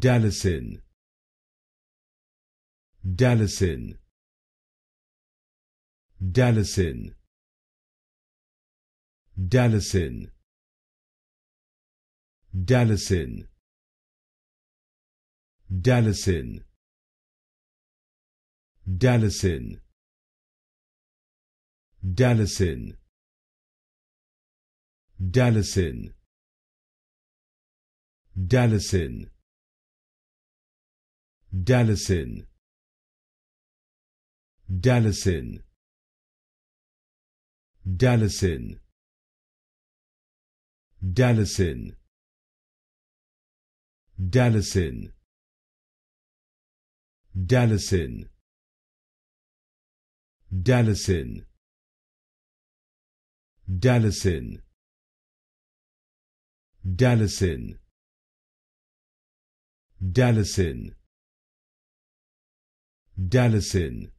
Dalison Dalison Dalison Dalison Dalison Dalison Dalison Dalison Dalison Dalison Dalison Dalison Dalison Dalison Dalison Dalison Dalison Dalison Dalison Dalison Dalison.